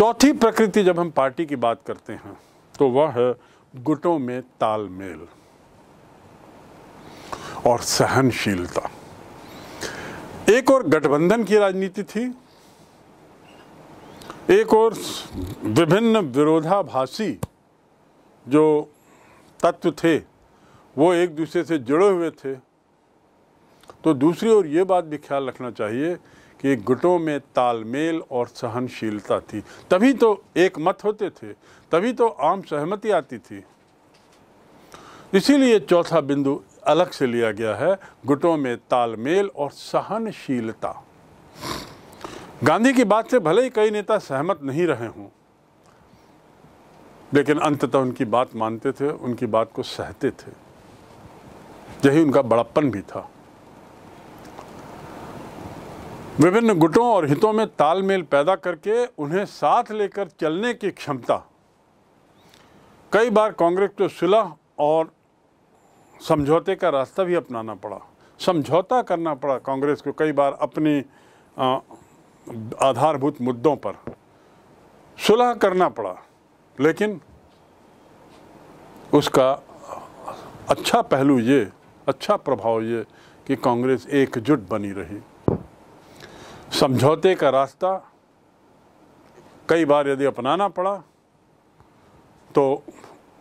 चौथी प्रकृति जब हम पार्टी की बात करते हैं तो वह है गुटों में तालमेल और सहनशीलता एक और गठबंधन की राजनीति थी एक और विभिन्न विरोधाभासी जो तत्व थे वो एक दूसरे से जुड़े हुए थे तो दूसरी ओर ये बात भी ख्याल रखना चाहिए कि गुटों में तालमेल और सहनशीलता थी तभी तो एक मत होते थे तभी तो आम सहमति आती थी इसीलिए चौथा बिंदु अलग से लिया गया है गुटों में तालमेल और सहनशीलता गांधी की बात से भले ही कई नेता सहमत नहीं रहे हों लेकिन अंततः उनकी बात मानते थे उनकी बात को सहते थे यही उनका बड़प्पन भी था विभिन्न गुटों और हितों में तालमेल पैदा करके उन्हें साथ लेकर चलने की क्षमता कई बार कांग्रेस को सुलह और समझौते का रास्ता भी अपनाना पड़ा समझौता करना पड़ा कांग्रेस को कई बार अपनी आधारभूत मुद्दों पर सुलह करना पड़ा लेकिन उसका अच्छा पहलू ये अच्छा प्रभाव ये कि कांग्रेस एकजुट बनी रही समझौते का रास्ता कई बार यदि अपनाना पड़ा तो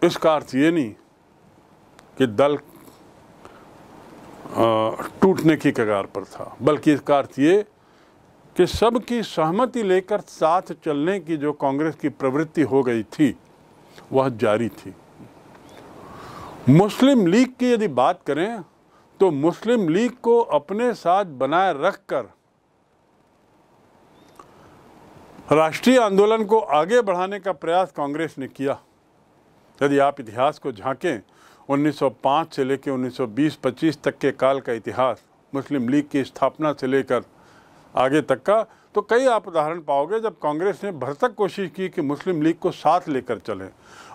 इसका अर्थ ये नहीं कि दल टूटने की कगार पर था बल्कि इसका अर्थ ये कि सबकी सहमति लेकर साथ चलने की जो कांग्रेस की प्रवृत्ति हो गई थी वह जारी थी मुस्लिम लीग की यदि बात करें तो मुस्लिम लीग को अपने साथ बनाए रखकर राष्ट्रीय आंदोलन को आगे बढ़ाने का प्रयास कांग्रेस ने किया यदि आप इतिहास को झांकें 1905 से लेकर 1920-25 तक के काल का इतिहास मुस्लिम लीग की स्थापना से लेकर आगे तक का तो कई आप उदाहरण पाओगे जब कांग्रेस ने भरसक कोशिश की कि मुस्लिम लीग को साथ लेकर चलें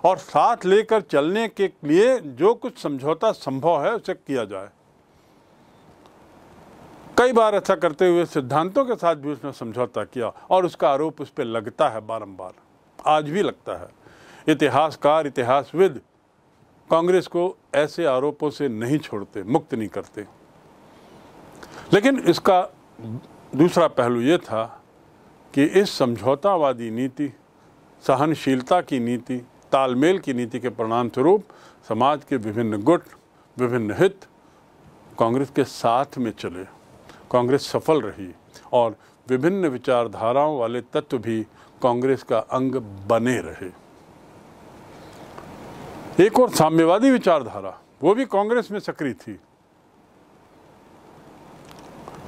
और साथ लेकर चलने के लिए जो कुछ समझौता संभव है उसे किया जाए कई बार ऐसा अच्छा करते हुए सिद्धांतों के साथ भी उसने समझौता किया और उसका आरोप उस पर लगता है बारंबार आज भी लगता है इतिहासकार इतिहासविद कांग्रेस को ऐसे आरोपों से नहीं छोड़ते मुक्त नहीं करते लेकिन इसका दूसरा पहलू ये था कि इस समझौतावादी नीति सहनशीलता की नीति तालमेल की नीति के परिणाम स्वरूप समाज के विभिन्न गुट विभिन्न हित कांग्रेस के साथ में चले कांग्रेस सफल रही और विभिन्न विचारधाराओं वाले तत्व भी कांग्रेस का अंग बने रहे एक और साम्यवादी विचारधारा वो भी कांग्रेस में सक्रिय थी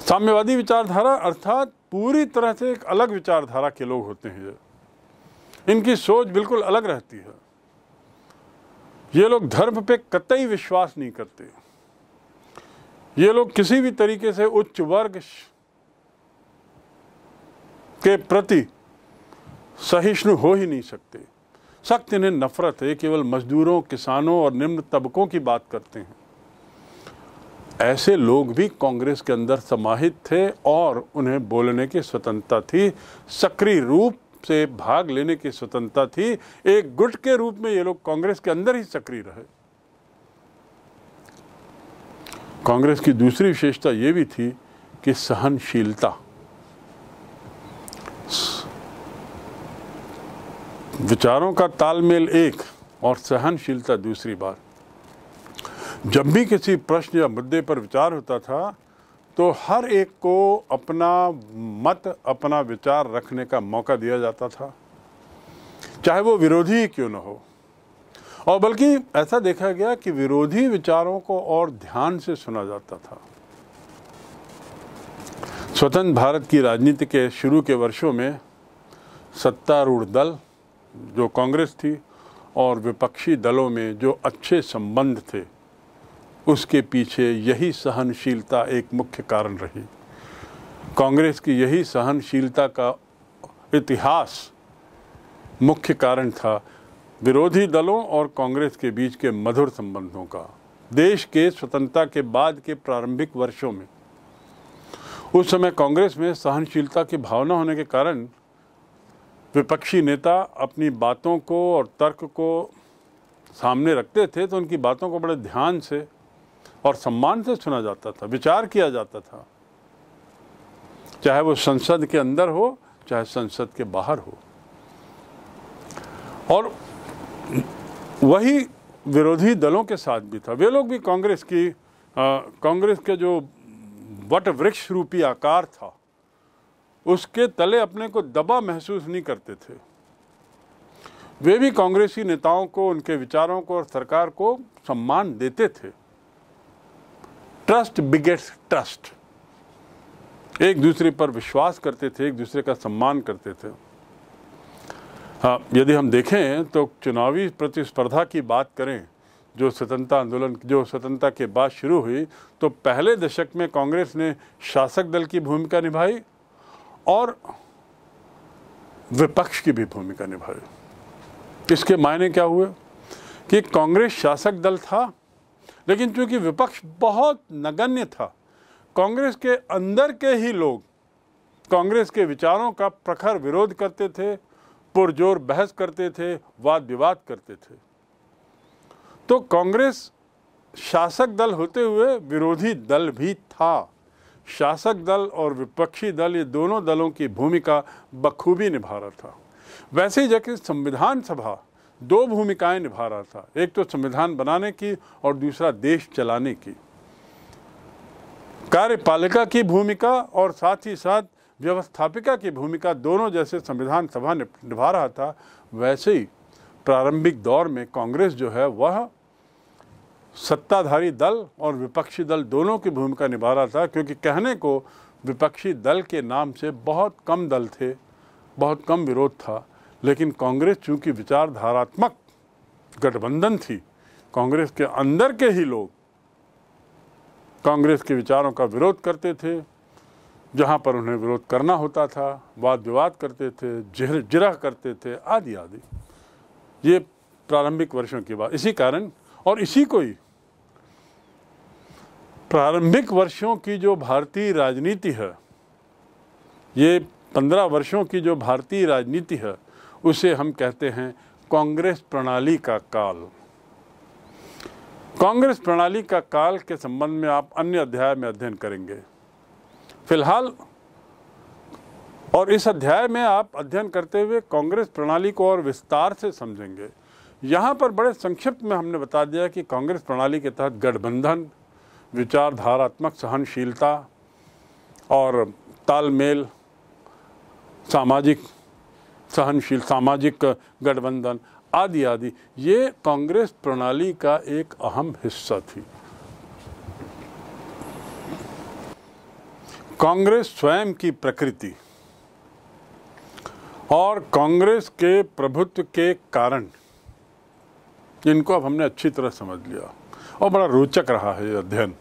साम्यवादी विचारधारा अर्थात पूरी तरह से एक अलग विचारधारा के लोग होते हैं इनकी सोच बिल्कुल अलग रहती है ये लोग धर्म पे कतई विश्वास नहीं करते ये लोग किसी भी तरीके से उच्च वर्ग के प्रति सहिष्णु हो ही नहीं सकते सख्त इन्हें नफरत है केवल मजदूरों किसानों और निम्न तबकों की बात करते हैं ऐसे लोग भी कांग्रेस के अंदर समाहित थे और उन्हें बोलने की स्वतंत्रता थी सक्रिय रूप से भाग लेने की स्वतंत्रता थी एक गुट के रूप में ये लोग कांग्रेस के अंदर ही सक्रिय रहे कांग्रेस की दूसरी विशेषता ये भी थी कि सहनशीलता विचारों का तालमेल एक और सहनशीलता दूसरी बात जब भी किसी प्रश्न या मुद्दे पर विचार होता था तो हर एक को अपना मत अपना विचार रखने का मौका दिया जाता था चाहे वो विरोधी क्यों ना हो और बल्कि ऐसा देखा गया कि विरोधी विचारों को और ध्यान से सुना जाता था स्वतंत्र भारत की राजनीति के शुरू के वर्षों में सत्तारूढ़ दल जो कांग्रेस थी और विपक्षी दलों में जो अच्छे संबंध थे उसके पीछे यही सहनशीलता एक मुख्य कारण रही कांग्रेस की यही सहनशीलता का इतिहास मुख्य कारण था विरोधी दलों और कांग्रेस के बीच के मधुर संबंधों का देश के स्वतंत्रता के बाद के प्रारंभिक वर्षों में उस समय कांग्रेस में सहनशीलता की भावना होने के कारण विपक्षी नेता अपनी बातों को और तर्क को सामने रखते थे तो उनकी बातों को बड़े ध्यान से और सम्मान से सुना जाता था विचार किया जाता था चाहे वो संसद के अंदर हो चाहे संसद के बाहर हो और वही विरोधी दलों के साथ भी था वे लोग भी कांग्रेस की कांग्रेस के जो वट वृक्ष रूपी आकार था उसके तले अपने को दबा महसूस नहीं करते थे वे भी कांग्रेसी नेताओं को उनके विचारों को और सरकार को सम्मान देते थे ट्रस्ट बिगेट्स ट्रस्ट एक दूसरे पर विश्वास करते थे एक दूसरे का सम्मान करते थे हाँ यदि हम देखें तो चुनावी प्रतिस्पर्धा की बात करें जो स्वतंत्रता आंदोलन जो स्वतंत्रता के बाद शुरू हुई तो पहले दशक में कांग्रेस ने शासक दल की भूमिका निभाई और विपक्ष की भी भूमिका निभाई इसके मायने क्या हुए कि कांग्रेस शासक दल था लेकिन चूंकि विपक्ष बहुत नगण्य था कांग्रेस के अंदर के ही लोग कांग्रेस के विचारों का प्रखर विरोध करते थे पुरजोर बहस करते थे वाद विवाद करते थे तो कांग्रेस शासक दल होते हुए विरोधी दल भी था शासक दल और विपक्षी दल ये दोनों दलों की भूमिका बखूबी निभा रहा था वैसे ही जबकि संविधान सभा दो भूमिकाएं निभा रहा था एक तो संविधान बनाने की और दूसरा देश चलाने की कार्यपालिका की भूमिका और साथ ही साथ व्यवस्थापिका की भूमिका दोनों जैसे संविधान सभा निभा रहा था वैसे ही प्रारंभिक दौर में कांग्रेस जो है वह सत्ताधारी दल और विपक्षी दल दोनों की भूमिका निभा रहा था क्योंकि कहने को विपक्षी दल के नाम से बहुत कम दल थे बहुत कम विरोध था लेकिन कांग्रेस चूंकि विचारधारात्मक गठबंधन थी कांग्रेस के अंदर के ही लोग कांग्रेस के विचारों का विरोध करते थे जहाँ पर उन्हें विरोध करना होता था वाद विवाद करते थे जिर जिरह करते थे आदि आदि ये प्रारंभिक वर्षों की बात इसी कारण और इसी को ही प्रारंभिक वर्षों की जो भारतीय राजनीति है ये पंद्रह वर्षों की जो भारतीय राजनीति है उसे हम कहते हैं कांग्रेस प्रणाली का काल कांग्रेस प्रणाली का काल के संबंध में आप अन्य अध्याय में अध्ययन करेंगे फिलहाल और इस अध्याय में आप अध्ययन करते हुए कांग्रेस प्रणाली को और विस्तार से समझेंगे यहाँ पर बड़े संक्षिप्त में हमने बता दिया कि कांग्रेस प्रणाली के तहत गठबंधन विचारधारात्मक सहनशीलता और तालमेल सामाजिक सहनशील सामाजिक गठबंधन आदि आदि ये कांग्रेस प्रणाली का एक अहम हिस्सा थी कांग्रेस स्वयं की प्रकृति और कांग्रेस के प्रभुत्व के कारण इनको अब हमने अच्छी तरह समझ लिया और बड़ा रोचक रहा है ये अध्ययन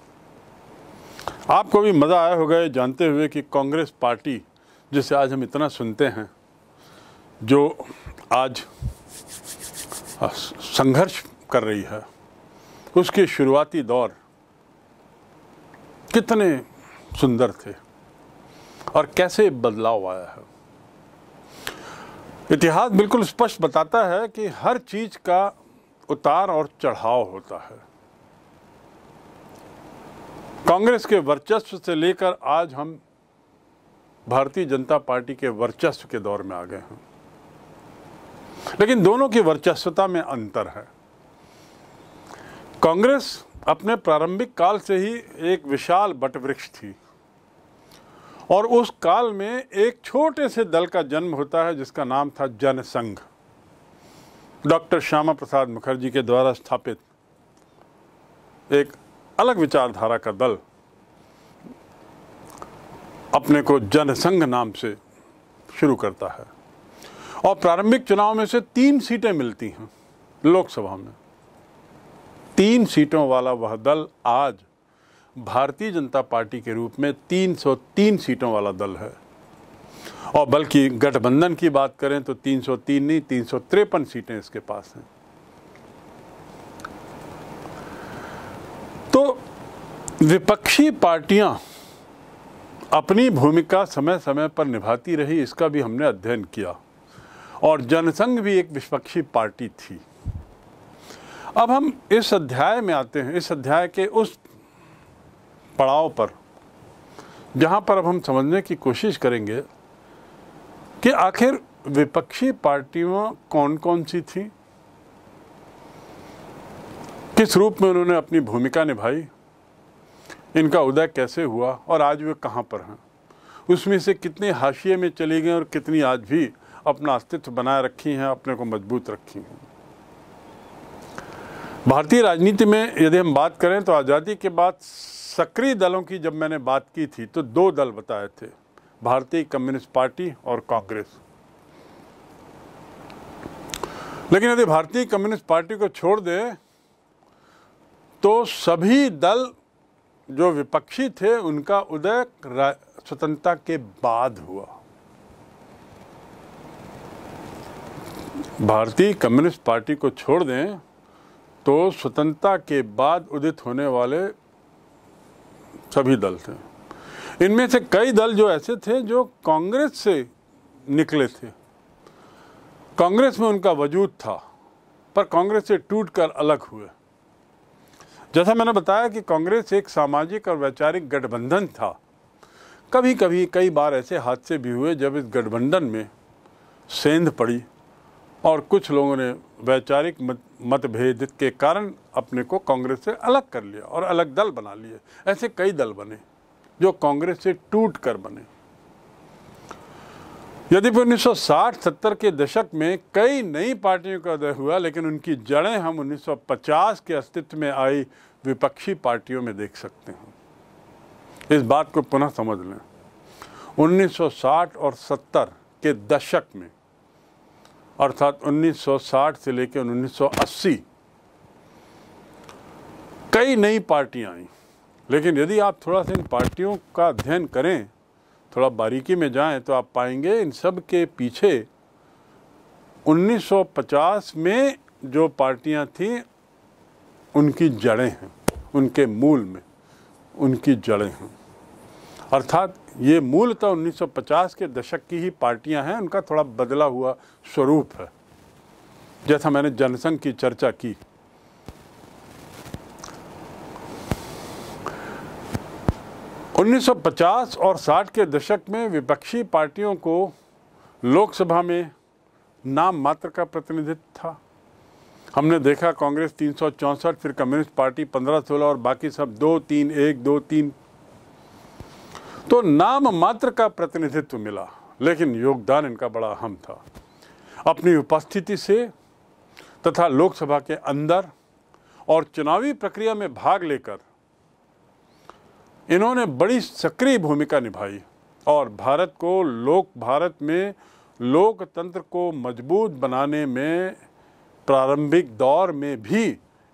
आपको भी मज़ा आया होगा ये जानते हुए कि कांग्रेस पार्टी जिसे आज हम इतना सुनते हैं जो आज संघर्ष कर रही है उसके शुरुआती दौर कितने सुंदर थे और कैसे बदलाव आया है इतिहास बिल्कुल स्पष्ट बताता है कि हर चीज का उतार और चढ़ाव होता है कांग्रेस के वर्चस्व से लेकर आज हम भारतीय जनता पार्टी के वर्चस्व के दौर में आ गए हैं लेकिन दोनों की वर्चस्वता में अंतर है कांग्रेस अपने प्रारंभिक काल से ही एक विशाल बटवृक्ष थी और उस काल में एक छोटे से दल का जन्म होता है जिसका नाम था जनसंघ डॉक्टर श्यामा प्रसाद मुखर्जी के द्वारा स्थापित एक अलग विचारधारा का दल अपने को जनसंघ नाम से शुरू करता है और प्रारंभिक चुनाव में से तीन सीटें मिलती हैं लोकसभा में तीन सीटों वाला वह दल आज भारतीय जनता पार्टी के रूप में 303 सीटों वाला दल है और बल्कि गठबंधन की बात करें तो 303 नहीं तीन सीटें इसके पास हैं तो विपक्षी पार्टियां अपनी भूमिका समय समय पर निभाती रही इसका भी हमने अध्ययन किया और जनसंघ भी एक विपक्षी पार्टी थी अब हम इस अध्याय में आते हैं इस अध्याय के उस पड़ाव पर जहाँ पर अब हम समझने की कोशिश करेंगे कि आखिर विपक्षी पार्टियाँ कौन कौन सी थी किस रूप में उन्होंने अपनी भूमिका निभाई इनका उदय कैसे हुआ और आज वे कहाँ पर हैं उसमें से कितने हाशिए में चली गई और कितनी आज भी अपना अस्तित्व बनाए रखी हैं अपने को मजबूत रखी हैं भारतीय राजनीति में यदि हम बात करें तो आज़ादी के बाद सक्रिय दलों की जब मैंने बात की थी तो दो दल बताए थे भारतीय कम्युनिस्ट पार्टी और कांग्रेस लेकिन यदि भारतीय कम्युनिस्ट पार्टी को छोड़ दें तो सभी दल जो विपक्षी थे उनका उदय स्वतंत्रता के बाद हुआ भारतीय कम्युनिस्ट पार्टी को छोड़ दें तो स्वतंत्रता के बाद उदित होने वाले सभी दल थे इनमें से कई दल जो ऐसे थे जो कांग्रेस से निकले थे कांग्रेस में उनका वजूद था पर कांग्रेस से टूट कर अलग हुए जैसा मैंने बताया कि कांग्रेस एक सामाजिक और वैचारिक गठबंधन था कभी कभी कई बार ऐसे हादसे भी हुए जब इस गठबंधन में सेंध पड़ी और कुछ लोगों ने वैचारिक मत मतभेद के कारण अपने को कांग्रेस से अलग कर लिया और अलग दल बना लिए ऐसे कई दल बने जो कांग्रेस से टूट कर बने यदि उन्नीस सौ के दशक में कई नई पार्टियों का उदय हुआ लेकिन उनकी जड़ें हम 1950 के अस्तित्व में आई विपक्षी पार्टियों में देख सकते हैं इस बात को पुनः समझ लें 1960 और 70 के दशक में अर्थात 1960 से लेकर 1980 कई नई पार्टियाँ आईं लेकिन यदि आप थोड़ा सा इन पार्टियों का अध्ययन करें थोड़ा बारीकी में जाएं तो आप पाएंगे इन सब के पीछे 1950 में जो पार्टियां थीं उनकी जड़ें हैं उनके मूल में उनकी जड़ें हैं अर्थात ये मूलतः 1950 के दशक की ही पार्टियां हैं उनका थोड़ा बदला हुआ स्वरूप है जैसा मैंने जनसंघ की चर्चा की उन्नीस और 60 के दशक में विपक्षी पार्टियों को लोकसभा में नाम मात्र का प्रतिनिधित्व था हमने देखा कांग्रेस तीन फिर कम्युनिस्ट पार्टी 15-16 और बाकी सब दो तीन एक दो तीन तो नाम मात्र का प्रतिनिधित्व मिला लेकिन योगदान इनका बड़ा अहम था अपनी उपस्थिति से तथा लोकसभा के अंदर और चुनावी प्रक्रिया में भाग लेकर इन्होंने बड़ी सक्रिय भूमिका निभाई और भारत को लोक भारत में लोकतंत्र को मजबूत बनाने में प्रारंभिक दौर में भी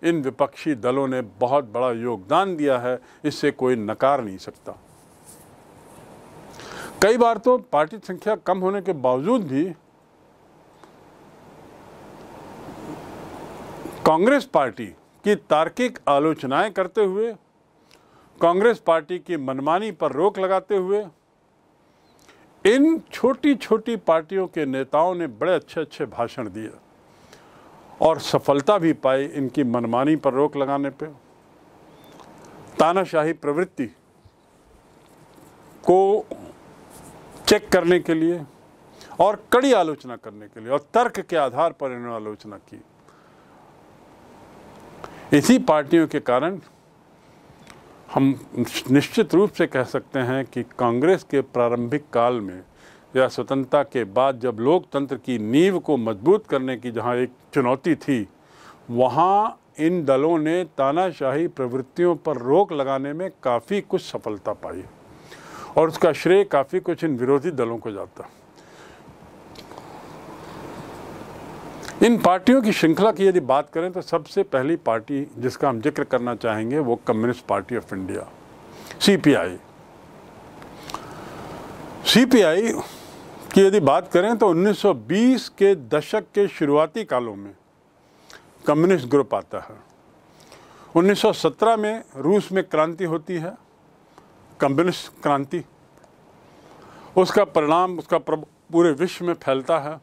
इन विपक्षी दलों ने बहुत बड़ा योगदान दिया है इससे कोई नकार नहीं सकता कई बार तो पार्टी संख्या कम होने के बावजूद भी कांग्रेस पार्टी की तार्किक आलोचनाएं करते हुए कांग्रेस पार्टी की मनमानी पर रोक लगाते हुए इन छोटी छोटी पार्टियों के नेताओं ने बड़े अच्छे अच्छे भाषण दिए और सफलता भी पाई इनकी मनमानी पर रोक लगाने पे तानाशाही प्रवृत्ति को चेक करने के लिए और कड़ी आलोचना करने के लिए और तर्क के आधार पर इन्होंने आलोचना की इसी पार्टियों के कारण हम निश्चित रूप से कह सकते हैं कि कांग्रेस के प्रारंभिक काल में या स्वतंत्रता के बाद जब लोकतंत्र की नींव को मजबूत करने की जहां एक चुनौती थी वहां इन दलों ने तानाशाही प्रवृत्तियों पर रोक लगाने में काफ़ी कुछ सफलता पाई और उसका श्रेय काफ़ी कुछ इन विरोधी दलों को जाता इन पार्टियों की श्रृंखला की यदि बात करें तो सबसे पहली पार्टी जिसका हम जिक्र करना चाहेंगे वो communist party of India CPI CPI की यदि बात करें तो 1920 के दशक के शुरुआती कालों में कम्युनिस्ट ग्रुप आता है 1917 में रूस में क्रांति होती है कम्युनिस्ट क्रांति उसका परिणाम उसका पूरे विश्व में फैलता है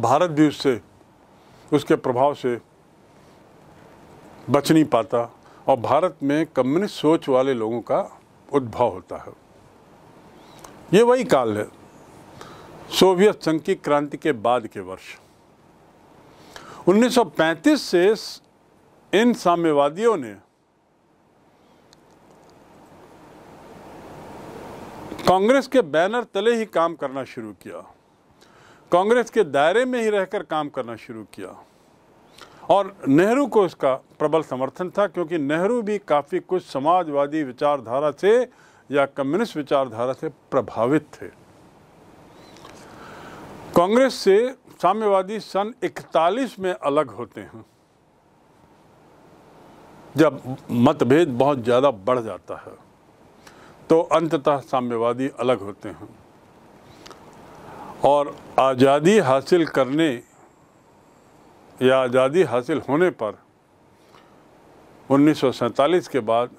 भारत भी उससे उसके प्रभाव से बच नहीं पाता और भारत में कम्युनिस्ट सोच वाले लोगों का उद्भव होता है ये वही काल है सोवियत संघ की क्रांति के बाद के वर्ष 1935 से इन साम्यवादियों ने कांग्रेस के बैनर तले ही काम करना शुरू किया कांग्रेस के दायरे में ही रहकर काम करना शुरू किया और नेहरू को इसका प्रबल समर्थन था क्योंकि नेहरू भी काफ़ी कुछ समाजवादी विचारधारा से या कम्युनिस्ट विचारधारा से प्रभावित थे कांग्रेस से साम्यवादी सन 41 में अलग होते हैं जब मतभेद बहुत ज़्यादा बढ़ जाता है तो अंततः साम्यवादी अलग होते हैं और आज़ादी हासिल करने या आज़ादी हासिल होने पर उन्नीस के बाद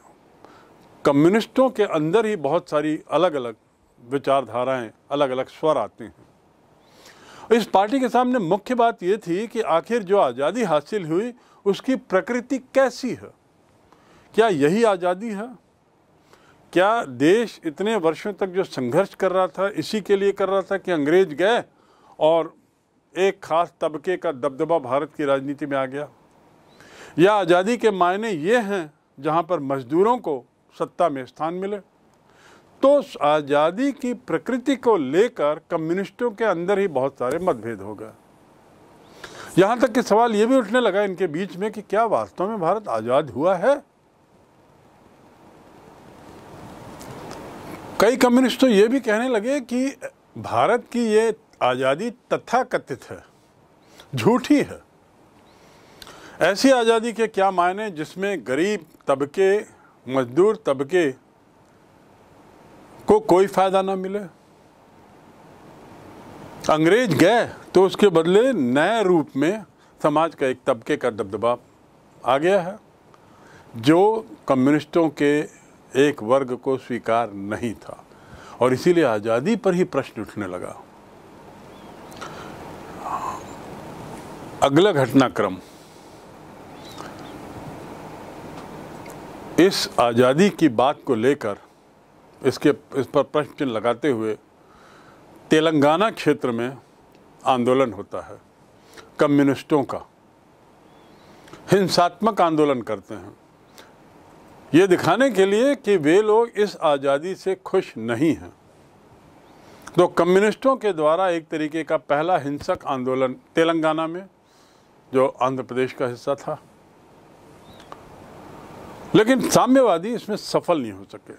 कम्युनिस्टों के अंदर ही बहुत सारी अलग अलग विचारधाराएं अलग अलग स्वर आते हैं इस पार्टी के सामने मुख्य बात यह थी कि आखिर जो आज़ादी हासिल हुई उसकी प्रकृति कैसी है क्या यही आज़ादी है क्या देश इतने वर्षों तक जो संघर्ष कर रहा था इसी के लिए कर रहा था कि अंग्रेज गए और एक खास तबके का दबदबा भारत की राजनीति में आ गया या आज़ादी के मायने ये हैं जहाँ पर मजदूरों को सत्ता में स्थान मिले तो आज़ादी की प्रकृति को लेकर कम्युनिस्टों के अंदर ही बहुत सारे मतभेद हो गए यहाँ तक कि सवाल ये भी उठने लगा इनके बीच में कि क्या वास्तव में भारत आज़ाद हुआ है कई कम्युनिस्ट तो ये भी कहने लगे कि भारत की ये आज़ादी तथाकथित है झूठी है ऐसी आज़ादी के क्या मायने जिसमें गरीब तबके मजदूर तबके को कोई फ़ायदा ना मिले अंग्रेज गए तो उसके बदले नए रूप में समाज का एक तबके का दबदबा आ गया है जो कम्युनिस्टों के एक वर्ग को स्वीकार नहीं था और इसीलिए आज़ादी पर ही प्रश्न उठने लगा अगला घटनाक्रम इस आज़ादी की बात को लेकर इसके इस पर प्रश्न चिन्ह लगाते हुए तेलंगाना क्षेत्र में आंदोलन होता है कम्युनिस्टों का हिंसात्मक आंदोलन करते हैं ये दिखाने के लिए कि वे लोग इस आज़ादी से खुश नहीं हैं तो कम्युनिस्टों के द्वारा एक तरीके का पहला हिंसक आंदोलन तेलंगाना में जो आंध्र प्रदेश का हिस्सा था लेकिन साम्यवादी इसमें सफल नहीं हो सके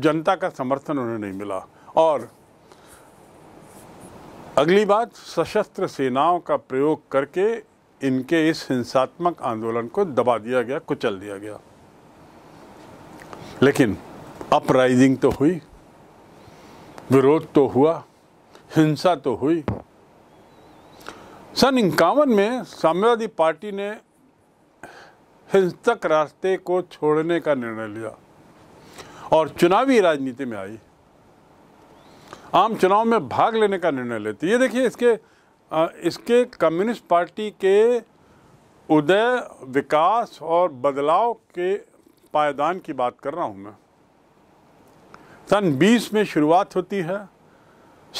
जनता का समर्थन उन्हें नहीं मिला और अगली बात सशस्त्र सेनाओं का प्रयोग करके इनके इस हिंसात्मक आंदोलन को दबा दिया गया कुचल दिया गया लेकिन अपराइजिंग तो हुई विरोध तो हुआ हिंसा तो हुई सन इक्यावन में साम्यवादी पार्टी ने हिंसक रास्ते को छोड़ने का निर्णय लिया और चुनावी राजनीति में आई आम चुनाव में भाग लेने का निर्णय लेती ये देखिए इसके इसके कम्युनिस्ट पार्टी के उदय विकास और बदलाव के पायदान की बात कर रहा हूँ मैं सन 20 में शुरुआत होती है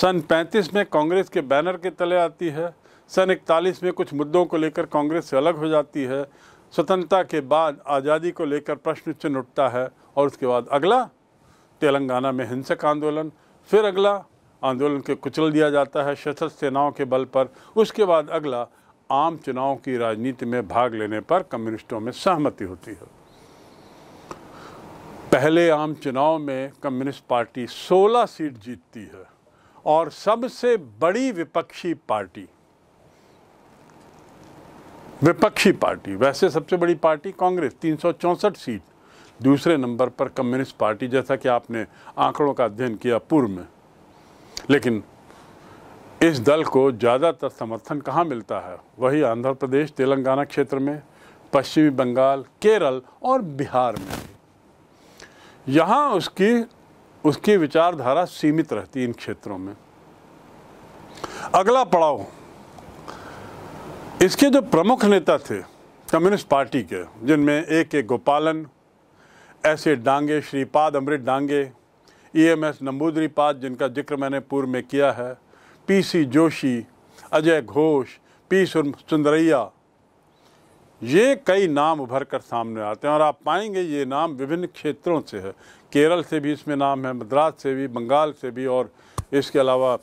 सन 35 में कांग्रेस के बैनर के तले आती है सन 41 में कुछ मुद्दों को लेकर कांग्रेस से अलग हो जाती है स्वतंत्रता के बाद आज़ादी को लेकर प्रश्न चिन्ह उठता है और उसके बाद अगला तेलंगाना में हिंसक आंदोलन फिर अगला आंदोलन के कुचल दिया जाता है सशस्त्र सेनाओं के बल पर उसके बाद अगला आम चुनाव की राजनीति में भाग लेने पर कम्युनिस्टों में सहमति होती है पहले आम चुनाव में कम्युनिस्ट पार्टी 16 सीट जीतती है और सबसे बड़ी विपक्षी पार्टी विपक्षी पार्टी वैसे सबसे बड़ी पार्टी कांग्रेस तीन सीट दूसरे नंबर पर कम्युनिस्ट पार्टी जैसा कि आपने आंकड़ों का अध्ययन किया पूर्व में लेकिन इस दल को ज़्यादातर समर्थन कहाँ मिलता है वही आंध्र प्रदेश तेलंगाना क्षेत्र में पश्चिमी बंगाल केरल और बिहार में यहाँ उसकी उसकी विचारधारा सीमित रहती इन क्षेत्रों में अगला पड़ाव इसके जो प्रमुख नेता थे कम्युनिस्ट पार्टी के जिनमें A K Gopalan S A Dange Shripad Amrit Dange E S Namboodiripad जिनका जिक्र मैंने पूर्व में किया है P C Joshi Ajoy Ghosh P Sundarayya ये कई नाम उभर कर सामने आते हैं और आप पाएंगे ये नाम विभिन्न क्षेत्रों से है केरल से भी इसमें नाम है मद्रास से भी बंगाल से भी और इसके अलावा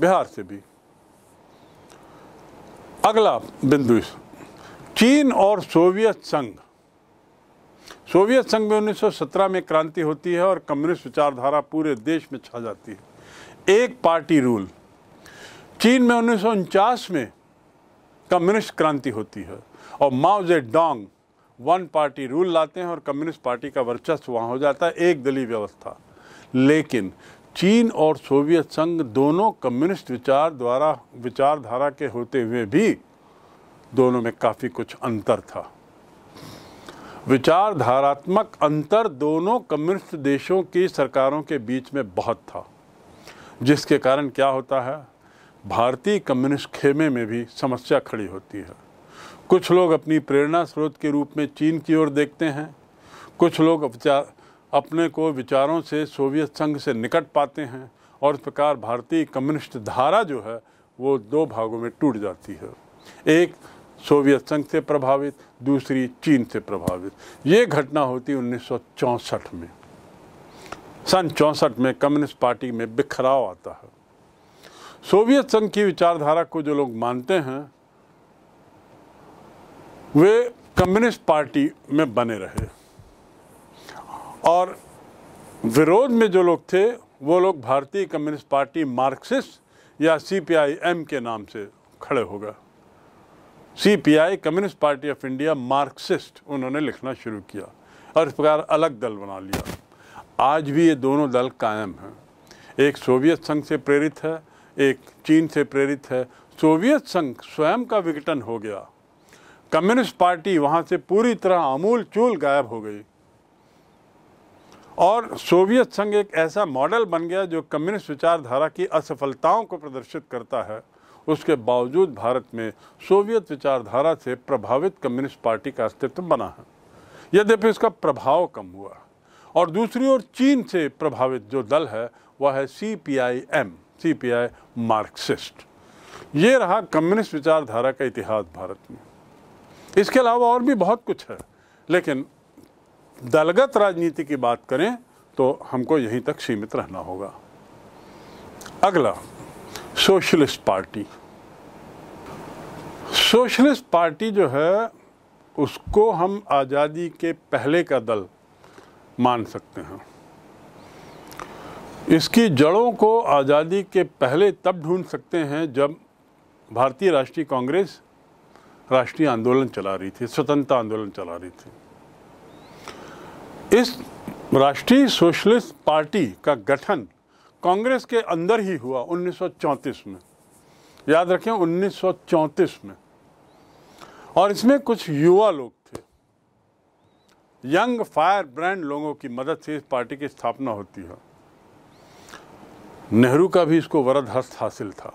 बिहार से भी अगला बिंदु चीन और सोवियत संघ सोवियत संघ में 1917 में क्रांति होती है और कम्युनिस्ट विचारधारा पूरे देश में छा जाती है एक पार्टी रूल चीन में उन्नीस में कम्युनिस्ट क्रांति होती है और Mao Zedong one party rule लाते हैं और कम्युनिस्ट पार्टी का वर्चस्व वहाँ हो जाता है एक दलीय व्यवस्था लेकिन चीन और सोवियत संघ दोनों कम्युनिस्ट विचार द्वारा विचारधारा के होते हुए भी दोनों में काफ़ी कुछ अंतर था विचारधारात्मक अंतर दोनों कम्युनिस्ट देशों की सरकारों के बीच में बहुत था जिसके कारण क्या होता है भारतीय कम्युनिस्ट खेमे में भी समस्या खड़ी होती है कुछ लोग अपनी प्रेरणा स्रोत के रूप में चीन की ओर देखते हैं कुछ लोग अपने को विचारों से सोवियत संघ से निकट पाते हैं और इस प्रकार भारतीय कम्युनिस्ट धारा जो है वो दो भागों में टूट जाती है एक सोवियत संघ से प्रभावित दूसरी चीन से प्रभावित ये घटना होती उन्नीस में सन चौंसठ में कम्युनिस्ट पार्टी में बिखराव आता है सोवियत संघ की विचारधारा को जो लोग मानते हैं वे कम्युनिस्ट पार्टी में बने रहे और विरोध में जो लोग थे वो लोग भारतीय कम्युनिस्ट पार्टी मार्क्सिस्ट या सीपीआईएम के नाम से खड़े हो गए CPI communist party of India Marxist उन्होंने लिखना शुरू किया और इस प्रकार अलग दल बना लिया आज भी ये दोनों दल कायम हैं एक सोवियत संघ से प्रेरित है एक चीन से प्रेरित है सोवियत संघ स्वयं का विघटन हो गया कम्युनिस्ट पार्टी वहाँ से पूरी तरह अमूल चूल गायब हो गई और सोवियत संघ एक ऐसा मॉडल बन गया जो कम्युनिस्ट विचारधारा की असफलताओं को प्रदर्शित करता है उसके बावजूद भारत में सोवियत विचारधारा से प्रभावित कम्युनिस्ट पार्टी का अस्तित्व बना है यद्यपि इसका प्रभाव कम हुआ और दूसरी ओर चीन से प्रभावित जो दल है वह है C P I M C P I Marxist ये रहा कम्युनिस्ट विचारधारा का इतिहास भारत में इसके अलावा और भी बहुत कुछ है लेकिन दलगत राजनीति की बात करें तो हमको यहीं तक सीमित रहना होगा अगला सोशलिस्ट पार्टी सोशलिस्ट पार्टी जो है उसको हम आज़ादी के पहले का दल मान सकते हैं इसकी जड़ों को आज़ादी के पहले तब ढूंढ सकते हैं जब भारतीय राष्ट्रीय कांग्रेस राष्ट्रीय आंदोलन चला रही थी स्वतंत्रता आंदोलन चला रही थी इस राष्ट्रीय सोशलिस्ट पार्टी का गठन कांग्रेस के अंदर ही हुआ 1934 में याद रखें 1934 में और इसमें कुछ युवा लोग थे यंग फायर ब्रांड लोगों की मदद से इस पार्टी की स्थापना होती है नेहरू का भी इसको वरद हस्त हासिल था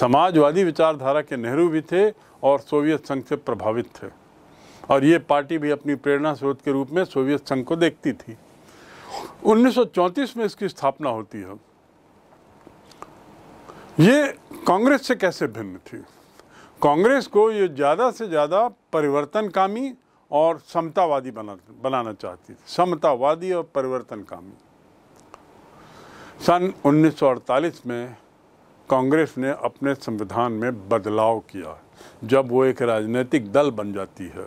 समाजवादी विचारधारा के नेहरू भी थे और सोवियत संघ से प्रभावित थे और ये पार्टी भी अपनी प्रेरणा स्रोत के रूप में सोवियत संघ को देखती थी 1934 में इसकी स्थापना होती है ये कांग्रेस से कैसे भिन्न थी कांग्रेस को ये ज़्यादा से ज़्यादा परिवर्तनकामी और समतावादी बना बनाना चाहती थी समतावादी और परिवर्तनकामी सन 1948 में कांग्रेस ने अपने संविधान में बदलाव किया जब वो एक राजनीतिक दल बन जाती है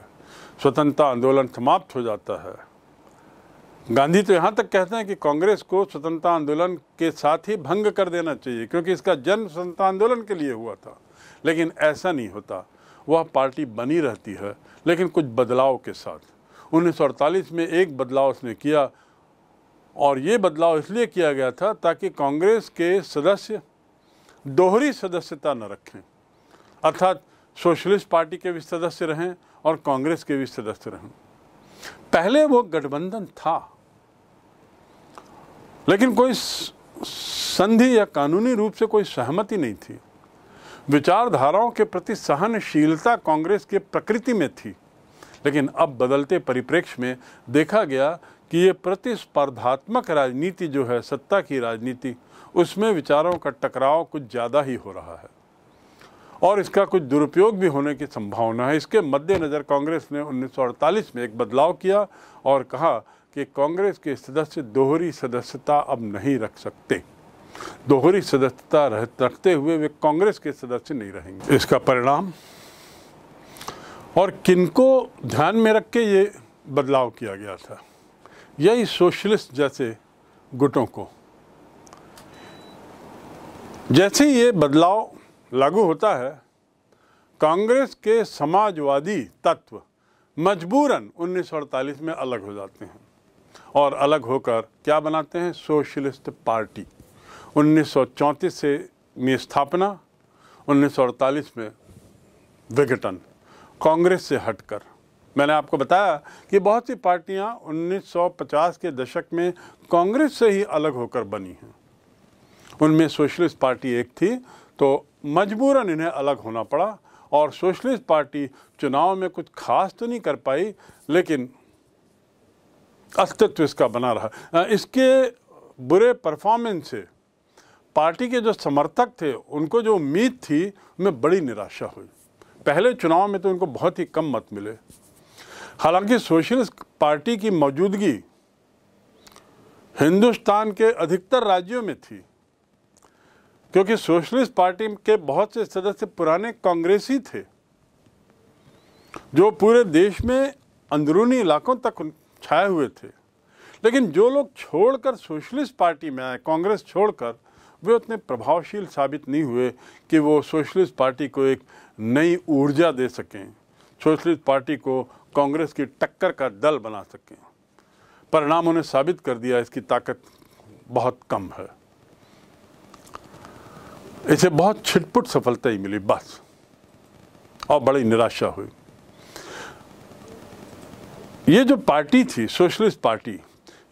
स्वतंत्रता आंदोलन समाप्त हो जाता है गांधी तो यहाँ तक कहते हैं कि कांग्रेस को स्वतंत्रता आंदोलन के साथ ही भंग कर देना चाहिए क्योंकि इसका जन्म स्वतंत्रता आंदोलन के लिए हुआ था लेकिन ऐसा नहीं होता वह पार्टी बनी रहती है लेकिन कुछ बदलाव के साथ उन्नीस में एक बदलाव उसने किया और ये बदलाव इसलिए किया गया था ताकि कांग्रेस के सदस्य दोहरी सदस्यता न रखें अर्थात सोशलिस्ट पार्टी के भी सदस्य रहें और कांग्रेस के भी सदस्य रहें पहले वो गठबंधन था लेकिन कोई संधि या कानूनी रूप से कोई सहमति नहीं थी विचारधाराओं के प्रति सहनशीलता कांग्रेस के प्रकृति में थी लेकिन अब बदलते परिप्रेक्ष्य में देखा गया कि ये प्रतिस्पर्धात्मक राजनीति जो है सत्ता की राजनीति उसमें विचारों का टकराव कुछ ज़्यादा ही हो रहा है और इसका कुछ दुरुपयोग भी होने की संभावना है इसके मद्देनज़र कांग्रेस ने 1948 में एक बदलाव किया और कहा कि कांग्रेस के सदस्य दोहरी सदस्यता अब नहीं रख सकते दोहरी सदस्यता रखते हुए वे कांग्रेस के सदस्य नहीं रहेंगे इसका परिणाम और किनको ध्यान में रख के ये बदलाव किया गया था यही सोशलिस्ट जैसे गुटों को जैसे ये बदलाव लागू होता है कांग्रेस के समाजवादी तत्व मजबूरन 1948 में अलग हो जाते हैं और अलग होकर क्या बनाते हैं सोशलिस्ट पार्टी 1934 से में स्थापना 1948 में विघटन कांग्रेस से हटकर मैंने आपको बताया कि बहुत सी पार्टियां 1950 के दशक में कांग्रेस से ही अलग होकर बनी हैं उनमें सोशलिस्ट पार्टी एक थी तो मजबूरन इन्हें अलग होना पड़ा और सोशलिस्ट पार्टी चुनाव में कुछ खास तो नहीं कर पाई लेकिन अस्तित्व इसका बना रहा इसके बुरे परफॉर्मेंस से पार्टी के जो समर्थक थे उनको जो उम्मीद थी उनमें बड़ी निराशा हुई पहले चुनाव में तो उनको बहुत ही कम मत मिले हालांकि सोशलिस्ट पार्टी की मौजूदगी हिंदुस्तान के अधिकतर राज्यों में थी क्योंकि सोशलिस्ट पार्टी के बहुत से सदस्य पुराने कांग्रेसी थे जो पूरे देश में अंदरूनी इलाकों तक छाए हुए थे लेकिन जो लोग छोड़कर सोशलिस्ट पार्टी में आए कांग्रेस छोड़कर वे उतने प्रभावशील साबित नहीं हुए कि वो सोशलिस्ट पार्टी को एक नई ऊर्जा दे सकें सोशलिस्ट पार्टी को कांग्रेस की टक्कर का दल बना सकें परिणामों ने साबित कर दिया इसकी ताकत बहुत कम है इसे बहुत छिटपुट सफलता ही मिली बस और बड़ी निराशा हुई ये जो पार्टी थी सोशलिस्ट पार्टी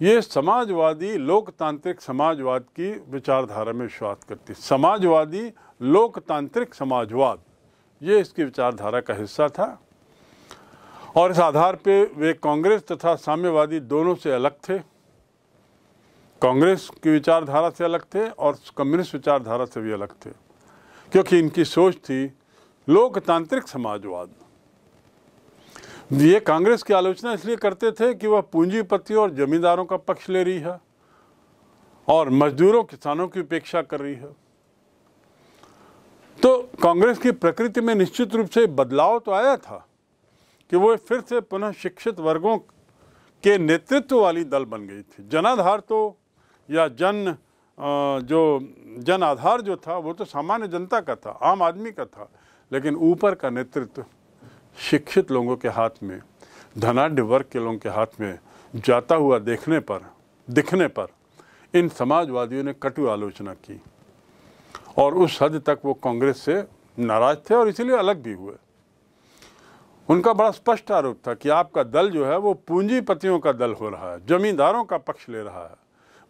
ये समाजवादी लोकतांत्रिक समाजवाद की विचारधारा में विश्वास करती समाजवादी लोकतांत्रिक समाजवाद ये इसकी विचारधारा का हिस्सा था और इस आधार पे वे कांग्रेस तथा साम्यवादी दोनों से अलग थे कांग्रेस की विचारधारा से अलग थे और कम्युनिस्ट विचारधारा से भी अलग थे क्योंकि इनकी सोच थी लोकतांत्रिक समाजवाद ये कांग्रेस की आलोचना इसलिए करते थे कि वह पूंजीपति और जमींदारों का पक्ष ले रही है और मजदूरों किसानों की उपेक्षा कर रही है तो कांग्रेस की प्रकृति में निश्चित रूप से बदलाव तो आया था कि वो फिर से पुनः शिक्षित वर्गों के नेतृत्व वाली दल बन गई थी जनाधार तो या जन जो जन आधार जो था वो तो सामान्य जनता का था आम आदमी का था लेकिन ऊपर का नेतृत्व शिक्षित लोगों के हाथ में धनाढ़ वर्ग के लोगों के हाथ में जाता हुआ देखने पर दिखने पर इन समाजवादियों ने कटु आलोचना की और उस हद तक वो कांग्रेस से नाराज थे और इसलिए अलग भी हुए उनका बड़ा स्पष्ट आरोप था कि आपका दल जो है वो पूंजीपतियों का दल हो रहा है जमींदारों का पक्ष ले रहा है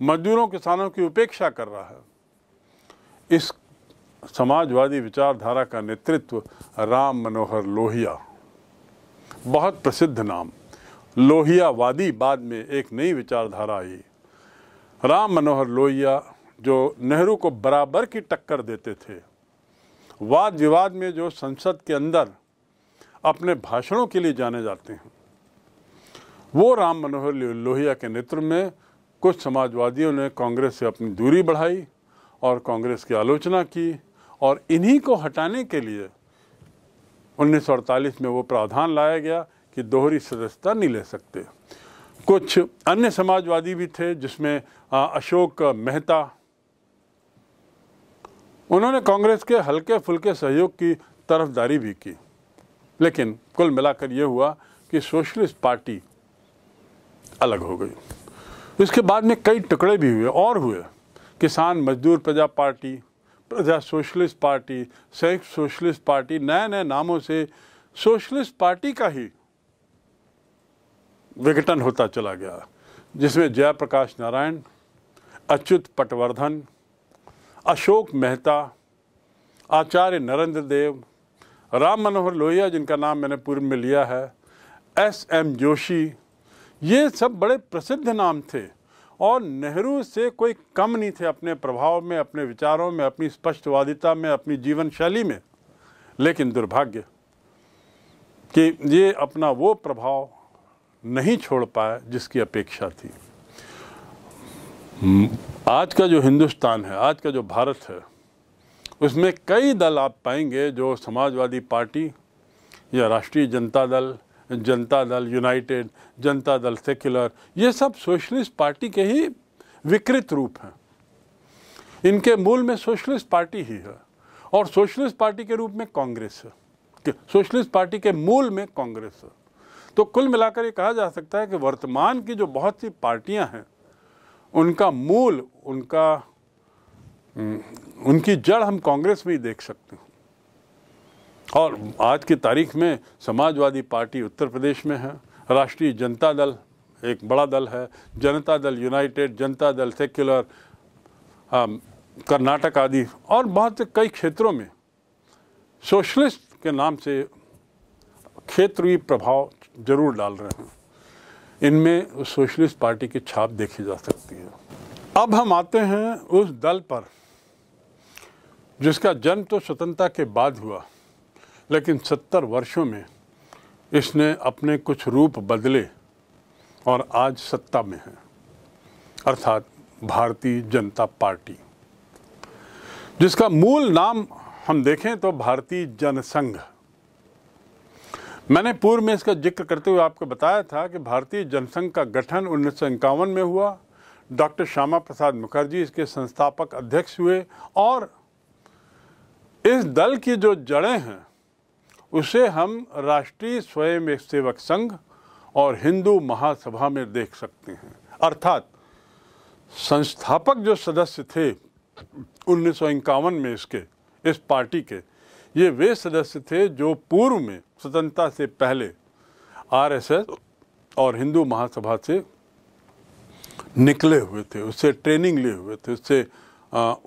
मजदूरों किसानों की उपेक्षा कर रहा है इस समाजवादी विचारधारा का नेतृत्व राम मनोहर लोहिया बहुत प्रसिद्ध नाम लोहियावादी बाद में एक नई विचारधारा आई राम मनोहर लोहिया जो नेहरू को बराबर की टक्कर देते थे वाद विवाद में जो संसद के अंदर अपने भाषणों के लिए जाने जाते हैं वो राम मनोहर लोहिया के नेतृत्व में कुछ समाजवादियों ने कांग्रेस से अपनी दूरी बढ़ाई और कांग्रेस की आलोचना की और इन्हीं को हटाने के लिए 1948 में वो प्रावधान लाया गया कि दोहरी सदस्यता नहीं ले सकते कुछ अन्य समाजवादी भी थे जिसमें अशोक मेहता उन्होंने कांग्रेस के हल्के फुल्के सहयोग की तरफदारी भी की लेकिन कुल मिलाकर यह हुआ कि सोशलिस्ट पार्टी अलग हो गई इसके बाद में कई टुकड़े भी हुए और हुए किसान मजदूर Praja party Praja socialist party Samyukta socialist party नए नए नामों से सोशलिस्ट पार्टी का ही विघटन होता चला गया जिसमें जयप्रकाश नारायण अच्युत पटवर्धन अशोक मेहता आचार्य नरेंद्र देव राम मनोहर लोहिया जिनका नाम मैंने पूर्व में लिया है एस एम जोशी ये सब बड़े प्रसिद्ध नाम थे और नेहरू से कोई कम नहीं थे अपने प्रभाव में अपने विचारों में अपनी स्पष्टवादिता में अपनी जीवन शैली में लेकिन दुर्भाग्य कि ये अपना वो प्रभाव नहीं छोड़ पाए जिसकी अपेक्षा थी हम्म, आज का जो हिंदुस्तान है आज का जो भारत है उसमें कई दल आप पाएंगे जो समाजवादी पार्टी या राष्ट्रीय जनता दल जनता दल यूनाइटेड जनता दल सेक्युलर ये सब सोशलिस्ट पार्टी के ही विकृत रूप हैं इनके मूल में सोशलिस्ट पार्टी ही है और सोशलिस्ट पार्टी के रूप में कांग्रेस है सोशलिस्ट पार्टी के मूल में कांग्रेस है तो कुल मिलाकर ये कहा जा सकता है कि वर्तमान की जो बहुत सी पार्टियां हैं उनका मूल उनका उनकी जड़ हम कांग्रेस में ही देख सकते हैं और आज की तारीख में समाजवादी पार्टी उत्तर प्रदेश में है राष्ट्रीय जनता दल एक बड़ा दल है जनता दल यूनाइटेड जनता दल सेक्युलर कर्नाटक आदि और बहुत से कई क्षेत्रों में सोशलिस्ट के नाम से क्षेत्रीय प्रभाव जरूर डाल रहे हैं इनमें उस सोशलिस्ट पार्टी की छाप देखी जा सकती है अब हम आते हैं उस दल पर जिसका जन्म तो स्वतंत्रता के बाद हुआ लेकिन सत्तर वर्षों में इसने अपने कुछ रूप बदले और आज सत्ता में है अर्थात भारतीय जनता पार्टी जिसका मूल नाम हम देखें तो भारतीय जनसंघ मैंने पूर्व में इसका जिक्र करते हुए आपको बताया था कि भारतीय जनसंघ का गठन उन्नीस में हुआ डॉक्टर श्यामा प्रसाद मुखर्जी इसके संस्थापक अध्यक्ष हुए और इस दल की जो जड़ें हैं उसे हम राष्ट्रीय स्वयं सेवक संघ और हिंदू महासभा में देख सकते हैं अर्थात संस्थापक जो सदस्य थे उन्नीस में इसके इस पार्टी के ये वे सदस्य थे जो पूर्व में स्वतंत्रता से पहले आरएसएस और हिंदू महासभा से निकले हुए थे उससे ट्रेनिंग लिए हुए थे उससे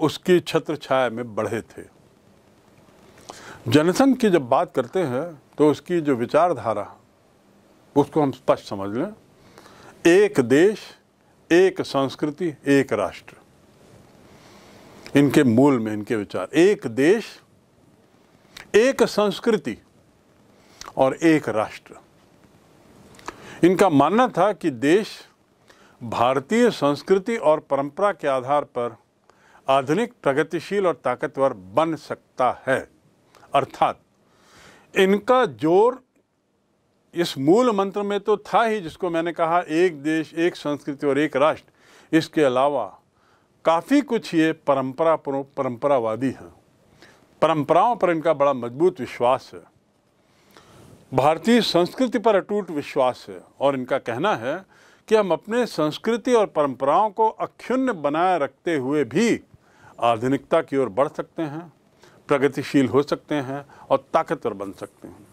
उसकी छत्र छाया में बढ़े थे जनसंघ की जब बात करते हैं तो उसकी जो विचारधारा उसको हम स्पष्ट समझ लें एक देश एक संस्कृति एक राष्ट्र इनके मूल में इनके विचार एक देश एक संस्कृति और एक राष्ट्र इनका मानना था कि देश भारतीय संस्कृति और परंपरा के आधार पर आधुनिक प्रगतिशील और ताकतवर बन सकता है अर्थात इनका जोर इस मूल मंत्र में तो था ही जिसको मैंने कहा एक देश एक संस्कृति और एक राष्ट्र इसके अलावा काफ़ी कुछ ये परंपरा परंपरावादी हैं परंपराओं पर इनका बड़ा मजबूत विश्वास है भारतीय संस्कृति पर अटूट विश्वास है और इनका कहना है कि हम अपने संस्कृति और परंपराओं को अक्षुण्ण बनाए रखते हुए भी आधुनिकता की ओर बढ़ सकते हैं प्रगतिशील हो सकते हैं और ताकतवर बन सकते हैं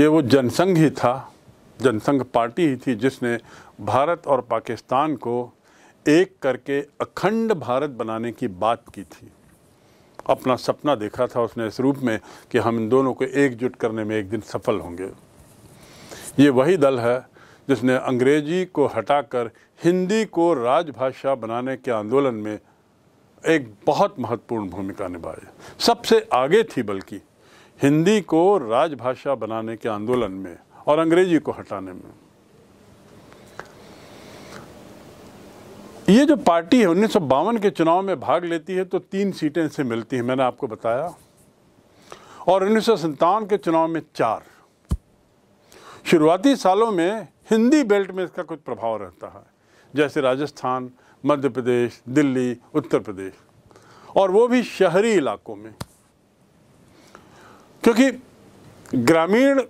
ये वो जनसंघ ही था जनसंघ पार्टी ही थी जिसने भारत और पाकिस्तान को एक करके अखंड भारत बनाने की बात की थी अपना सपना देखा था उसने इस रूप में कि हम इन दोनों को एकजुट करने में एक दिन सफल होंगे ये वही दल है जिसने अंग्रेजी को हटाकर हिंदी को राजभाषा बनाने के आंदोलन में एक बहुत महत्वपूर्ण भूमिका निभाए सबसे आगे थी बल्कि हिंदी को राजभाषा बनाने के आंदोलन में और अंग्रेजी को हटाने में ये जो पार्टी है उन्नीस के चुनाव में भाग लेती है तो तीन सीटें से मिलती हैं मैंने आपको बताया और उन्नीस के चुनाव में चार शुरुआती सालों में हिंदी बेल्ट में इसका कुछ प्रभाव रहता है जैसे राजस्थान मध्य प्रदेश दिल्ली उत्तर प्रदेश और वो भी शहरी इलाकों में क्योंकि ग्रामीण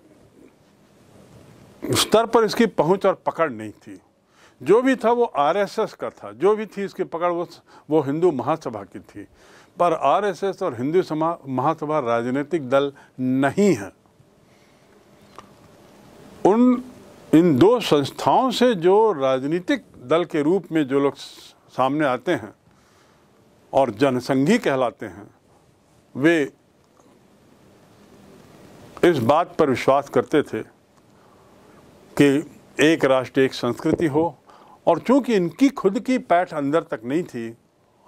स्तर पर इसकी पहुंच और पकड़ नहीं थी जो भी था वो आरएसएस का था जो भी थी इसकी पकड़ वो वो हिंदू महासभा की थी पर आरएसएस और हिंदू महासभा राजनीतिक दल नहीं है उन इन दो संस्थाओं से जो राजनीतिक दल के रूप में जो लोग सामने आते हैं और जनसंघी कहलाते हैं वे इस बात पर विश्वास करते थे कि एक राष्ट्र एक संस्कृति हो और चूंकि इनकी खुद की पैठ अंदर तक नहीं थी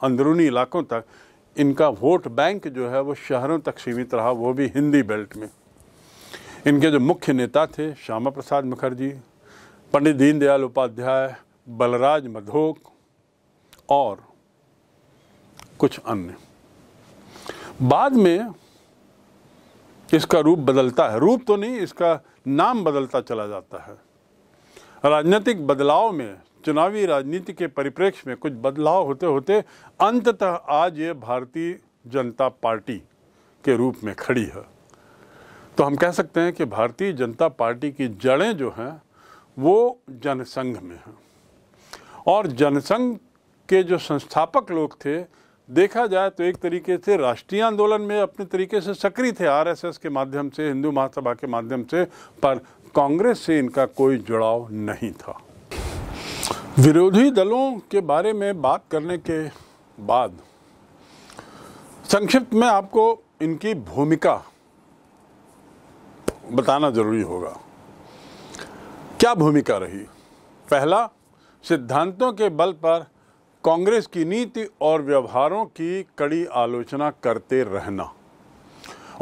अंदरूनी इलाकों तक इनका वोट बैंक जो है वो शहरों तक सीमित रहा वो भी हिंदी बेल्ट में इनके जो मुख्य नेता थे श्यामा प्रसाद मुखर्जी पंडित दीनदयाल उपाध्याय बलराज मधोक और कुछ अन्य बाद में इसका रूप बदलता है रूप तो नहीं इसका नाम बदलता चला जाता है राजनीतिक बदलाव में चुनावी राजनीति के परिप्रेक्ष्य में कुछ बदलाव होते होते अंततः आज ये भारतीय जनता पार्टी के रूप में खड़ी है तो हम कह सकते हैं कि भारतीय जनता पार्टी की जड़ें जो हैं वो जनसंघ में हैं और जनसंघ के जो संस्थापक लोग थे देखा जाए तो एक तरीके से राष्ट्रीय आंदोलन में अपने तरीके से सक्रिय थे आरएसएस के माध्यम से हिंदू महासभा के माध्यम से पर कांग्रेस से इनका कोई जुड़ाव नहीं था विरोधी दलों के बारे में बात करने के बाद संक्षिप्त में आपको इनकी भूमिका बताना जरूरी होगा क्या भूमिका रही पहला सिद्धांतों के बल पर कांग्रेस की नीति और व्यवहारों की कड़ी आलोचना करते रहना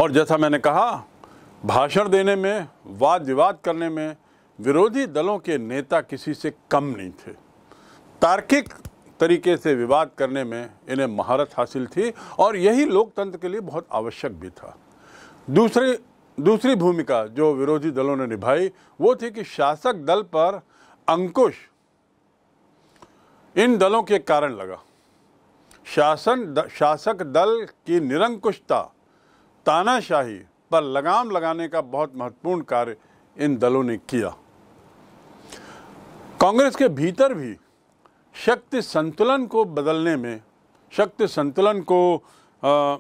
और जैसा मैंने कहा भाषण देने में वाद विवाद करने में विरोधी दलों के नेता किसी से कम नहीं थे तार्किक तरीके से विवाद करने में इन्हें महारत हासिल थी और यही लोकतंत्र के लिए बहुत आवश्यक भी था दूसरे दूसरी भूमिका जो विरोधी दलों ने निभाई वो थी कि शासक दल पर अंकुश इन दलों के कारण लगा शासन द, शासक दल की निरंकुशता तानाशाही पर लगाम लगाने का बहुत महत्वपूर्ण कार्य इन दलों ने किया कांग्रेस के भीतर भी शक्ति संतुलन को बदलने में शक्ति संतुलन को आ,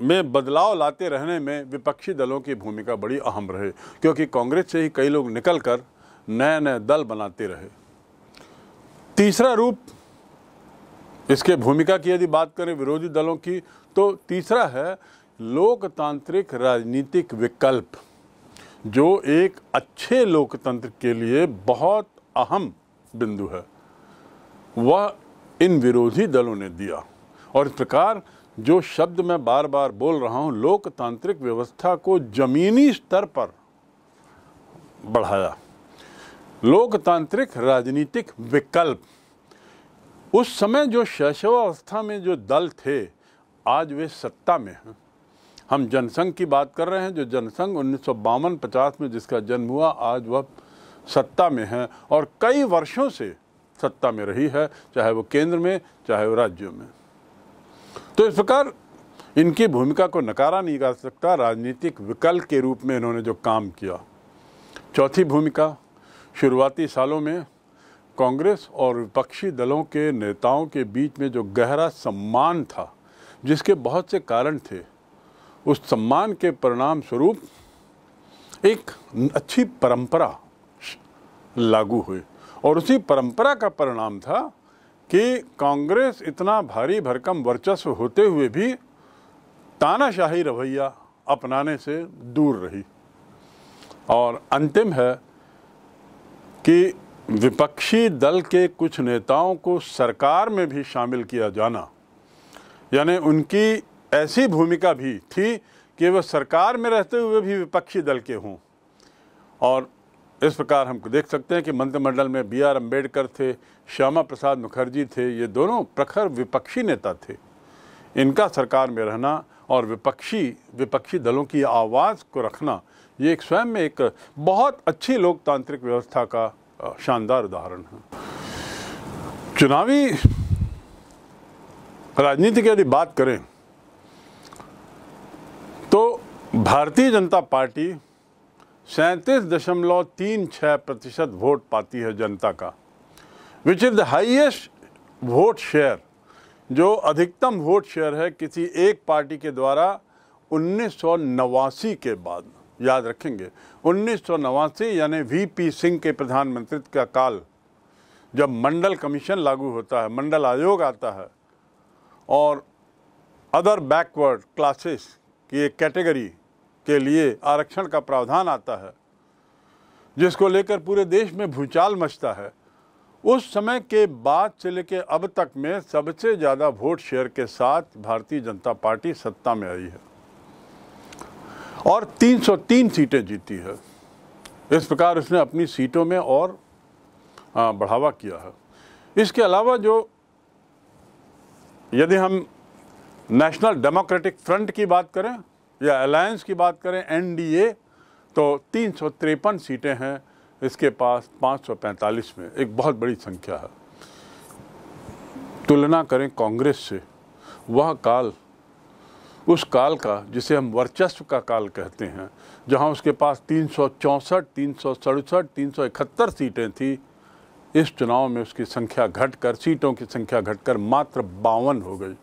में बदलाव लाते रहने में विपक्षी दलों की भूमिका बड़ी अहम रहे क्योंकि कांग्रेस से ही कई लोग निकल कर नए नए दल बनाते रहे तीसरा रूप इसके भूमिका की यदि बात करें विरोधी दलों की तो तीसरा है लोकतांत्रिक राजनीतिक विकल्प जो एक अच्छे लोकतंत्र के लिए बहुत अहम बिंदु है वह इन विरोधी दलों ने दिया और इस प्रकार जो शब्द मैं बार बार बोल रहा हूँ लोकतांत्रिक व्यवस्था को जमीनी स्तर पर बढ़ाया लोकतांत्रिक राजनीतिक विकल्प उस समय जो शैशवावस्था में जो दल थे आज वे सत्ता में हैं हम जनसंघ की बात कर रहे हैं जो जनसंघ उन्नीस सौ पचास में जिसका जन्म हुआ आज वह सत्ता में है और कई वर्षों से सत्ता में रही है चाहे वो केंद्र में चाहे वो राज्यों में तो इस प्रकार इनकी भूमिका को नकारा नहीं जा सकता राजनीतिक विकल्प के रूप में इन्होंने जो काम किया चौथी भूमिका शुरुआती सालों में कांग्रेस और विपक्षी दलों के नेताओं के बीच में जो गहरा सम्मान था जिसके बहुत से कारण थे उस सम्मान के परिणाम स्वरूप एक अच्छी परंपरा लागू हुई और उसी परंपरा का परिणाम था कि कांग्रेस इतना भारी भरकम वर्चस्व होते हुए भी तानाशाही रवैया अपनाने से दूर रही और अंतिम है कि विपक्षी दल के कुछ नेताओं को सरकार में भी शामिल किया जाना यानी उनकी ऐसी भूमिका भी थी कि वह सरकार में रहते हुए भी विपक्षी दल के हों और इस प्रकार हम देख सकते हैं कि मंत्रिमंडल में बी आर अम्बेडकर थे श्यामा प्रसाद मुखर्जी थे ये दोनों प्रखर विपक्षी नेता थे इनका सरकार में रहना और विपक्षी विपक्षी दलों की आवाज़ को रखना ये एक स्वयं में एक बहुत अच्छी लोकतांत्रिक व्यवस्था का शानदार उदाहरण है चुनावी राजनीति की यदि बात करें तो भारतीय जनता पार्टी सैंतीस दशमलव तीन छः प्रतिशत वोट पाती है जनता का which is the highest vote share जो अधिकतम वोट शेयर है किसी एक पार्टी के द्वारा उन्नीस के बाद याद रखेंगे उन्नीस यानी वीपी सिंह के प्रधानमंत्रित्व का काल जब मंडल कमीशन लागू होता है मंडल आयोग आता है और अदर बैकवर्ड क्लासेस की एक कैटेगरी के लिए आरक्षण का प्रावधान आता है जिसको लेकर पूरे देश में भूचाल मचता है उस समय के बाद से लेकर अब तक में सबसे ज़्यादा वोट शेयर के साथ भारतीय जनता पार्टी सत्ता में आई है और 303 सीटें जीती है इस प्रकार उसने अपनी सीटों में और बढ़ावा किया है इसके अलावा जो यदि हम नेशनल डेमोक्रेटिक फ्रंट की बात करें या अलायंस की बात करें एनडीए तो तीन सीटें हैं इसके पास 545 में एक बहुत बड़ी संख्या है तुलना करें कांग्रेस से वह काल उस काल का जिसे हम वर्चस्व का काल कहते हैं जहां उसके पास तीन सौ चौंसठ तीन सौ सड़सठ तीन सौ इकहत्तर सीटें थी इस चुनाव में उसकी संख्या घटकर सीटों की संख्या घटकर मात्र बावन हो गई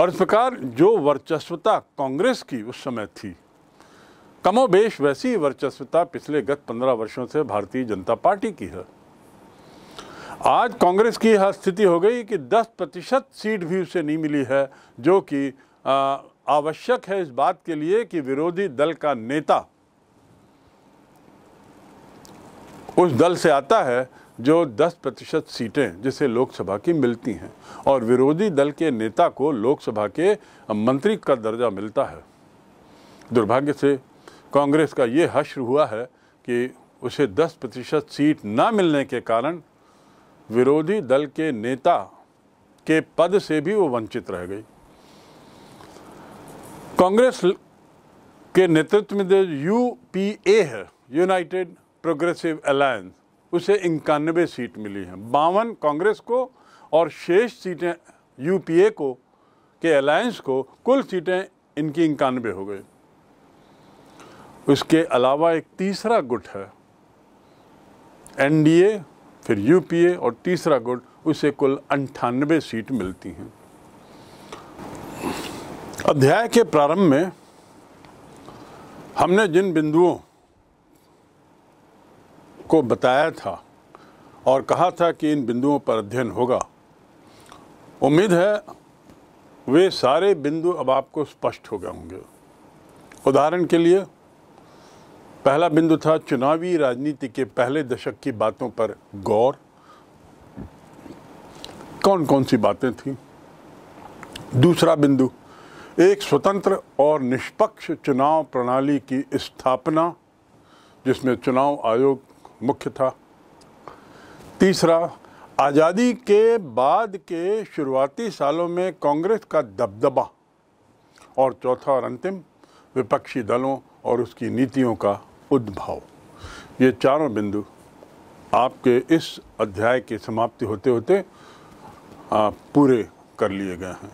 और इस प्रकार जो वर्चस्वता कांग्रेस की उस समय थी कमोबेश वैसी वर्चस्वता पिछले गत पंद्रह वर्षों से भारतीय जनता पार्टी की है आज कांग्रेस की यह स्थिति हो गई कि 10 प्रतिशत सीट भी उसे नहीं मिली है जो कि आवश्यक है इस बात के लिए कि विरोधी दल का नेता उस दल से आता है जो 10 प्रतिशत सीटें जिसे लोकसभा की मिलती हैं और विरोधी दल के नेता को लोकसभा के मंत्री का दर्जा मिलता है दुर्भाग्य से कांग्रेस का ये हश्र हुआ है कि उसे 10 प्रतिशत सीट ना मिलने के कारण विरोधी दल के नेता के पद से भी वो वंचित रह गई कांग्रेस के नेतृत्व में जो यू है यूनाइटेड प्रोग्रेसिव अलायंस उसे इक्यानवे सीट मिली हैं बावन कांग्रेस को और शेष सीटें यूपीए को के अलायंस को कुल सीटें इनकी इक्यानवे हो गई उसके अलावा एक तीसरा गुट है एनडीए फिर यूपीए और तीसरा गुट उसे कुल अंठानबे सीट मिलती हैं अध्याय के प्रारंभ में हमने जिन बिंदुओं को बताया था और कहा था कि इन बिंदुओं पर अध्ययन होगा उम्मीद है वे सारे बिंदु अब आपको स्पष्ट हो गए होंगे उदाहरण के लिए पहला बिंदु था चुनावी राजनीति के पहले दशक की बातों पर गौर कौन कौन सी बातें थी दूसरा बिंदु एक स्वतंत्र और निष्पक्ष चुनाव प्रणाली की स्थापना जिसमें चुनाव आयोग मुख्य था तीसरा आज़ादी के बाद के शुरुआती सालों में कांग्रेस का दबदबा और चौथा और अंतिम विपक्षी दलों और उसकी नीतियों का उद्भव ये चारों बिंदु आपके इस अध्याय की समाप्ति होते होते पूरे कर लिए गए हैं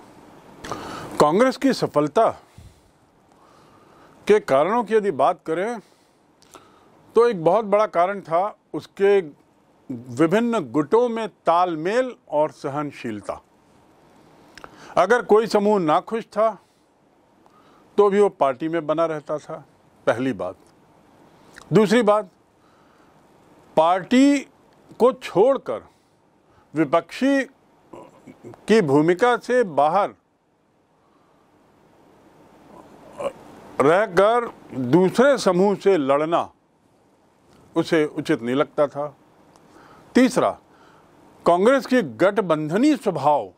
कांग्रेस की सफलता के कारणों की यदि बात करें तो एक बहुत बड़ा कारण था उसके विभिन्न गुटों में तालमेल और सहनशीलता अगर कोई समूह नाखुश था तो भी वो पार्टी में बना रहता था पहली बात दूसरी बात पार्टी को छोड़कर विपक्षी की भूमिका से बाहर रहकर दूसरे समूह से लड़ना उसे उचित नहीं लगता था तीसरा कांग्रेस की गठबंधनी स्वभाव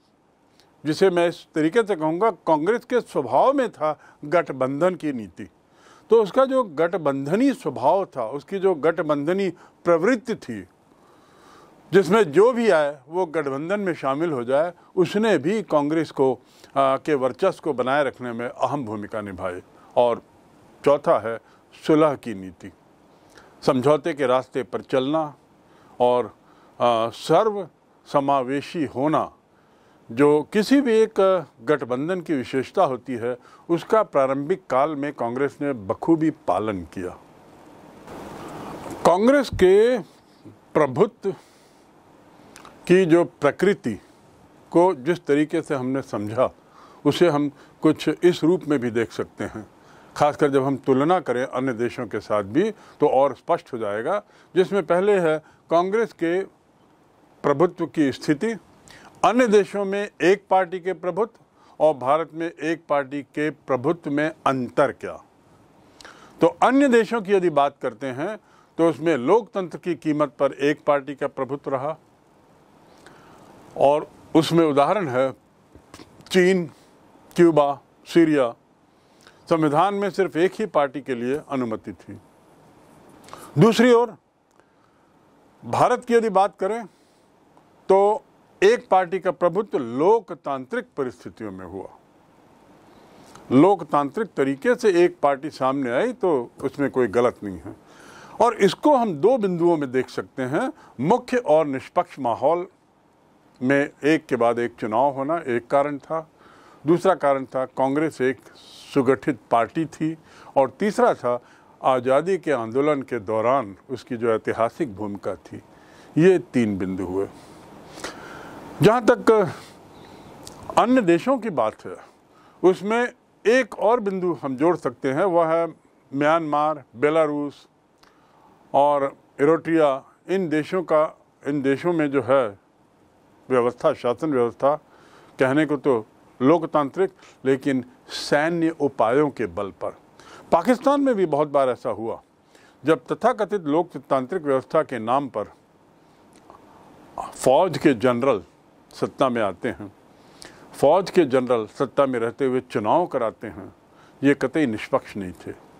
जिसे मैं इस तरीके से कहूँगा कांग्रेस के स्वभाव में था गठबंधन की नीति तो उसका जो गठबंधनी स्वभाव था उसकी जो गठबंधनी प्रवृत्ति थी जिसमें जो भी आए वो गठबंधन में शामिल हो जाए उसने भी कांग्रेस को आ, के वर्चस्व को बनाए रखने में अहम भूमिका निभाई और चौथा है सुलह की नीति समझौते के रास्ते पर चलना और सर्व समावेशी होना जो किसी भी एक गठबंधन की विशेषता होती है उसका प्रारंभिक काल में कांग्रेस ने बखूबी पालन किया कांग्रेस के प्रभुत्व की जो प्रकृति को जिस तरीके से हमने समझा उसे हम कुछ इस रूप में भी देख सकते हैं खासकर जब हम तुलना करें अन्य देशों के साथ भी तो और स्पष्ट हो जाएगा जिसमें पहले है कांग्रेस के प्रभुत्व की स्थिति अन्य देशों में एक पार्टी के प्रभुत्व और भारत में एक पार्टी के प्रभुत्व में अंतर क्या तो अन्य देशों की यदि बात करते हैं तो उसमें लोकतंत्र की कीमत पर एक पार्टी का प्रभुत्व रहा और उसमें उदाहरण है चीन क्यूबा सीरिया संविधान में सिर्फ एक ही पार्टी के लिए अनुमति थी दूसरी ओर भारत की यदि बात करें तो एक पार्टी का प्रभुत्व लोकतांत्रिक परिस्थितियों में हुआ लोकतांत्रिक तरीके से एक पार्टी सामने आई तो उसमें कोई गलत नहीं है और इसको हम दो बिंदुओं में देख सकते हैं मुख्य और निष्पक्ष माहौल में एक के बाद एक चुनाव होना एक कारण था दूसरा कारण था कांग्रेस एक सुगठित पार्टी थी और तीसरा था आज़ादी के आंदोलन के दौरान उसकी जो ऐतिहासिक भूमिका थी ये तीन बिंदु हुए जहाँ तक अन्य देशों की बात है उसमें एक और बिंदु हम जोड़ सकते हैं वह है म्यांमार बेलारूस और इरोटिया इन देशों का इन देशों में जो है व्यवस्था शासन व्यवस्था कहने को तो लोकतांत्रिक लेकिन सैन्य उपायों के बल पर पाकिस्तान में भी बहुत बार ऐसा हुआ जब तथाकथित लोकतांत्रिक व्यवस्था के नाम पर फौज के जनरल सत्ता में आते हैं फौज के जनरल सत्ता में रहते हुए चुनाव कराते हैं ये कतई निष्पक्ष नहीं थे